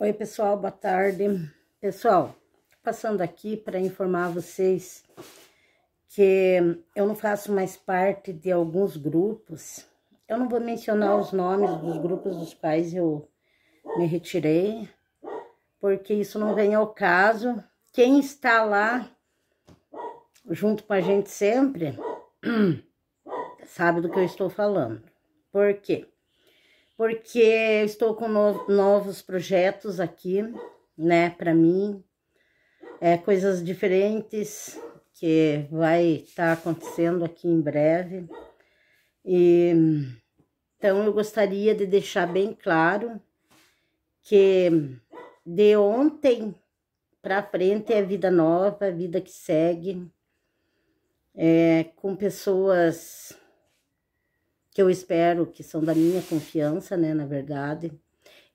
Oi, pessoal, boa tarde. Pessoal, passando aqui para informar vocês que eu não faço mais parte de alguns grupos. Eu não vou mencionar os nomes dos grupos dos quais eu me retirei, porque isso não vem ao caso. Quem está lá junto com a gente sempre sabe do que eu estou falando. Por quê? porque estou com no, novos projetos aqui, né, para mim, é, coisas diferentes que vai estar tá acontecendo aqui em breve. E, então eu gostaria de deixar bem claro que de ontem para frente é vida nova, vida que segue, é, com pessoas que eu espero que são da minha confiança, né, na verdade.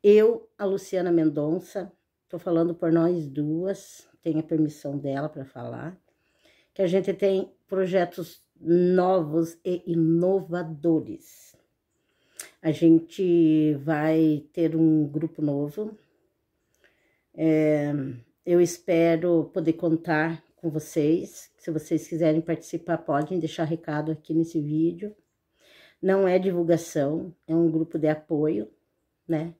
Eu, a Luciana Mendonça, tô falando por nós duas, tenho a permissão dela para falar, que a gente tem projetos novos e inovadores. A gente vai ter um grupo novo. É, eu espero poder contar com vocês. Se vocês quiserem participar, podem deixar recado aqui nesse vídeo não é divulgação, é um grupo de apoio, né?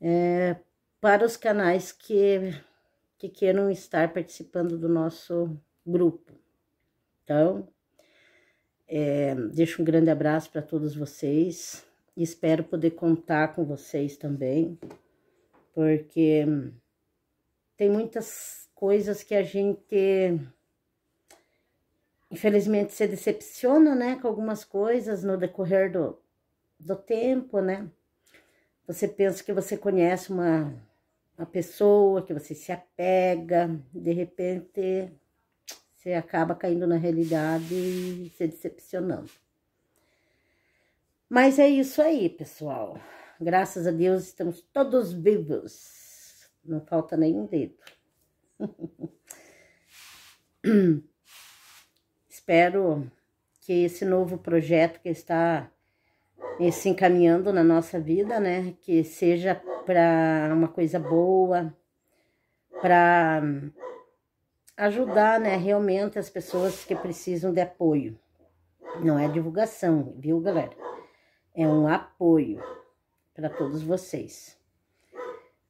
É, para os canais que, que queiram estar participando do nosso grupo. Então, é, deixo um grande abraço para todos vocês. Espero poder contar com vocês também, porque tem muitas coisas que a gente infelizmente se decepcionam, né, com algumas coisas no decorrer do, do tempo, né? Você pensa que você conhece uma, uma pessoa, que você se apega, de repente você acaba caindo na realidade e se decepcionando. Mas é isso aí, pessoal. Graças a Deus estamos todos vivos. Não falta nenhum dedo. espero que esse novo projeto que está eh, se encaminhando na nossa vida, né, que seja para uma coisa boa, para ajudar, né, realmente as pessoas que precisam de apoio. Não é divulgação, viu, galera? É um apoio para todos vocês.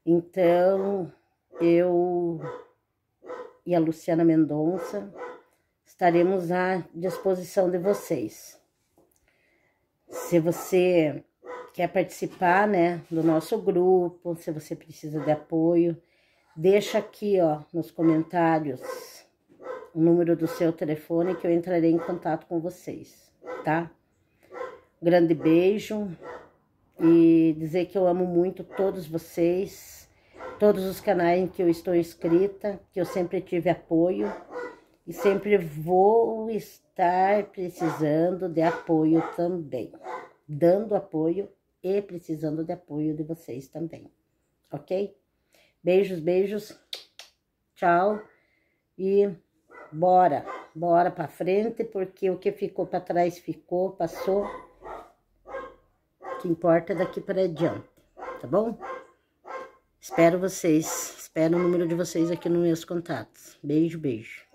Então, eu e a Luciana Mendonça estaremos à disposição de vocês. Se você quer participar, né, do nosso grupo, se você precisa de apoio, deixa aqui, ó, nos comentários o número do seu telefone que eu entrarei em contato com vocês, tá? Grande beijo e dizer que eu amo muito todos vocês, todos os canais em que eu estou inscrita, que eu sempre tive apoio e sempre vou estar precisando de apoio também, dando apoio e precisando de apoio de vocês também, ok? Beijos, beijos, tchau e bora, bora para frente, porque o que ficou para trás ficou, passou. O que importa é daqui para adiante, tá bom? Espero vocês, espero o número de vocês aqui nos meus contatos. Beijo, beijo.